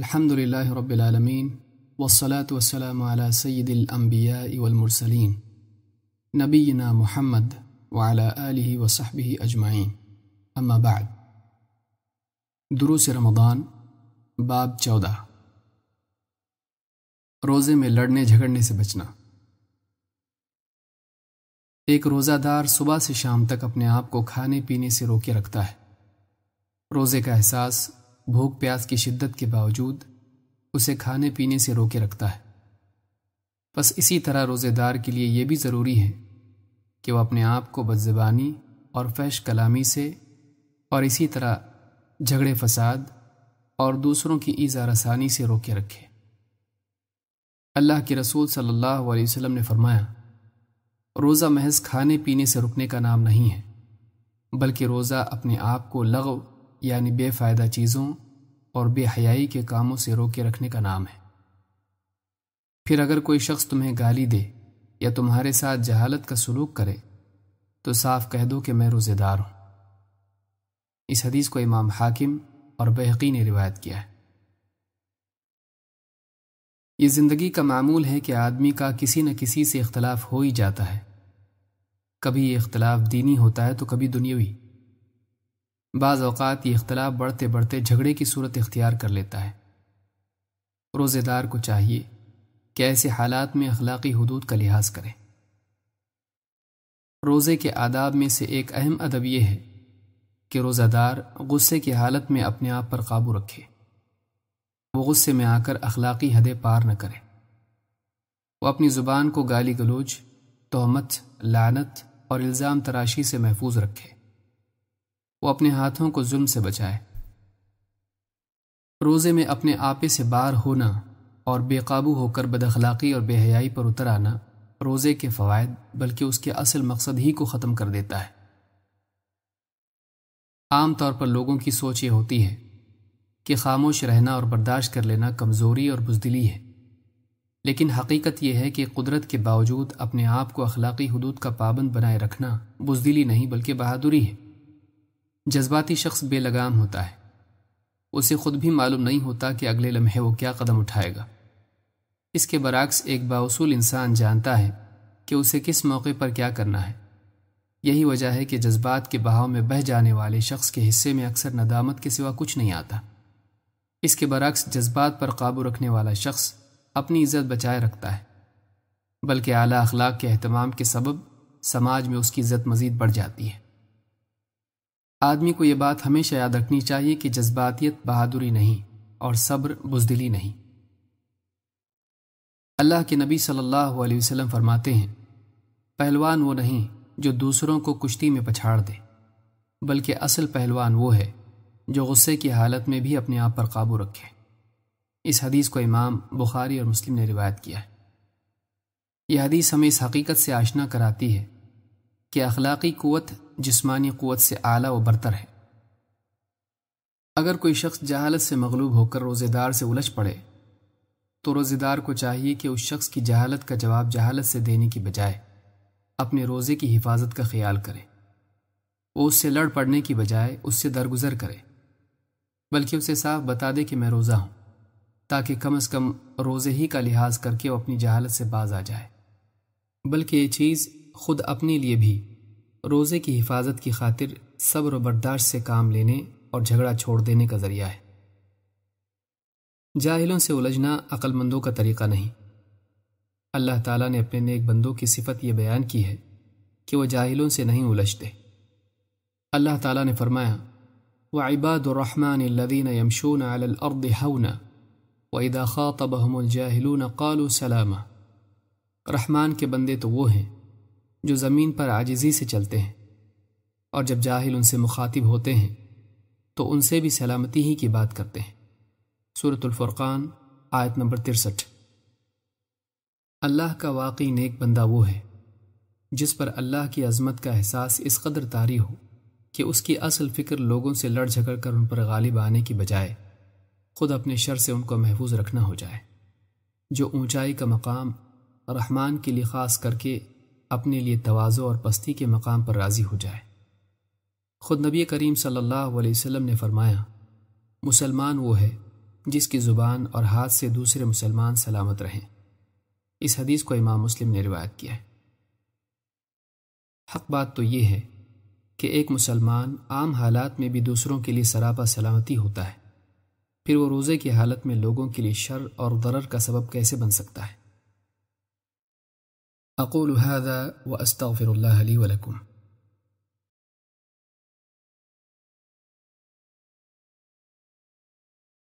الحمد لله رب العالمين والصلاة والسلام على سيد الأنبياء والمرسلين نبينا محمد وعلى آله وصحبه أجمعين أما بعد دروس رمضان باب چودہ روزے میں لڑنے جھگڑنے سے بچنا ایک روزہ دار صبح سے شام تک اپنے آپ کو کھانے پینے سے روکے رکھتا ہے روزے کا احساس بھوک پیاس کی شدت کے باوجود اسے کھانے پینے سے روکے رکھتا ہے بس اسی طرح روزے دار کے لیے یہ بھی ضروری ہے کہ وہ اپنے آپ کو بدزبانی اور فیش کلامی سے اور اسی طرح جھگڑے فساد اور دوسروں کی ایزا رسانی سے روکے رکھے اللہ کے رسول صلی اللہ علیہ وسلم نے فرمایا روزہ محض کھانے پینے سے رکنے کا نام نہیں ہے بلکہ روزہ اپنے آپ کو لغو یعنی بے فائدہ چیزوں اور بے حیائی کے کاموں سے روکے رکھنے کا نام ہے پھر اگر کوئی شخص تمہیں گالی دے یا تمہارے ساتھ جہالت کا سلوک کرے تو صاف کہہ دو کہ میں روزے دار ہوں اس حدیث کو امام حاکم اور بحقی نے روایت کیا ہے یہ زندگی کا معمول ہے کہ آدمی کا کسی نہ کسی سے اختلاف ہو ہی جاتا ہے کبھی یہ اختلاف دینی ہوتا ہے تو کبھی دنیاوی بعض اوقات یہ اختلاف بڑھتے بڑھتے جھگڑے کی صورت اختیار کر لیتا ہے روزے دار کو چاہیے کہ ایسے حالات میں اخلاقی حدود کا لحاظ کریں روزے کے آداب میں سے ایک اہم ادب یہ ہے کہ روزہ دار غصے کی حالت میں اپنے آپ پر قابو رکھے وہ غصے میں آ کر اخلاقی حدیں پار نہ کرے وہ اپنی زبان کو گالی گلوچ تہمت لعنت اور الزام تراشی سے محفوظ رکھے وہ اپنے ہاتھوں کو ظلم سے بچائے روزے میں اپنے آپے سے بار ہونا اور بے قابو ہو کر بد اخلاقی اور بے حیائی پر اتر آنا روزے کے فوائد بلکہ اس کے اصل مقصد ہی کو ختم کر دیتا ہے عام طور پر لوگوں کی سوچ یہ ہوتی ہے کہ خاموش رہنا اور برداشت کر لینا کمزوری اور بزدلی ہے لیکن حقیقت یہ ہے کہ قدرت کے باوجود اپنے آپ کو اخلاقی حدود کا پابند بنائے رکھنا بزدلی نہیں بلکہ بہادری ہے جذباتی شخص بے لگام ہوتا ہے اسے خود بھی معلوم نہیں ہوتا کہ اگلے لمحے وہ کیا قدم اٹھائے گا اس کے برعکس ایک باوصول انسان جانتا ہے کہ اسے کس موقع پر کیا کرنا ہے یہی وجہ ہے کہ جذبات کے بہاؤ میں بہہ جانے والے شخص کے حصے میں اکثر ندامت کے سوا کچھ نہیں آتا اس کے برعکس جذبات پر قابو رکھنے والا شخص اپنی عزت بچائے رکھتا ہے بلکہ اعلیٰ اخلاق کے اہتمام کے سبب سماج میں اس کی عزت مزید بڑھ جاتی ہے آدمی کو یہ بات ہمیشہ یاد رکھنی چاہیے کہ جذباتیت بہادری نہیں اور صبر بزدلی نہیں اللہ کے نبی صلی اللہ علیہ وسلم فرماتے ہیں پہلوان وہ نہیں جو دوسروں کو کشتی میں پچھاڑ دے بلکہ اصل پہلوان وہ ہے جو غصے کی حالت میں بھی اپنے آپ پر قابو رکھے اس حدیث کو امام بخاری اور مسلم نے روایت کیا ہے یہ حدیث ہمیں اس حقیقت سے آشنا کراتی ہے کہ اخلاقی قوت جسمانی قوت سے اعلیٰ و برتر ہے اگر کوئی شخص جہالت سے مغلوب ہو کر روزے دار سے الجھ پڑے تو روزے دار کو چاہیے کہ اس شخص کی جہالت کا جواب جہالت سے دینے کی بجائے اپنے روزے کی حفاظت کا خیال کرے وہ اس سے لڑ پڑنے کی بجائے اس سے درگزر کرے بلکہ اسے صاف بتا دے کہ میں روزہ ہوں تاکہ کم از کم روزے ہی کا لحاظ کر کے وہ اپنی جہالت سے باز آ جائے بلکہ یہ چیز خود اپنے لیے بھی روزے کی حفاظت کی خاطر صبر و برداشت سے کام لینے اور جھگڑا چھوڑ دینے کا ذریعہ ہے جاہلوں سے الجھنا عقل مندوں کا طریقہ نہیں اللہ تعالیٰ نے اپنے نیک بندوں کی صفت یہ بیان کی ہے کہ وہ جاہلوں سے نہیں الجھتے اللہ تعالیٰ نے فرمایا وہ عباد الرحمٰن الدین یمشون و ادا خاحم الجاہل سلامہ رحمان کے بندے تو وہ ہیں جو زمین پر عاجزی سے چلتے ہیں اور جب جاہل ان سے مخاطب ہوتے ہیں تو ان سے بھی سلامتی ہی کی بات کرتے ہیں صورت الفرقان آیت نمبر ترسٹھ اللہ کا واقعی نیک بندہ وہ ہے جس پر اللہ کی عظمت کا احساس اس قدر تاری ہو کہ اس کی اصل فکر لوگوں سے لڑ جھگڑ کر ان پر غالب آنے کی بجائے خود اپنے شر سے ان کو محفوظ رکھنا ہو جائے جو اونچائی کا مقام رحمان کے لیے خاص کر کے اپنے لیے توازو اور پستی کے مقام پر راضی ہو جائے خود نبی کریم صلی اللہ علیہ وسلم نے فرمایا مسلمان وہ ہے جس کی زبان اور ہاتھ سے دوسرے مسلمان سلامت رہیں اس حدیث کو امام مسلم نے روایت کیا ہے حق بات تو یہ ہے کہ ایک مسلمان عام حالات میں بھی دوسروں کے لیے سراپا سلامتی ہوتا ہے پھر وہ روزے کی حالت میں لوگوں کے لیے شر اور ضرر کا سبب کیسے بن سکتا ہے أقول هذا وأستغفر الله لي ولكم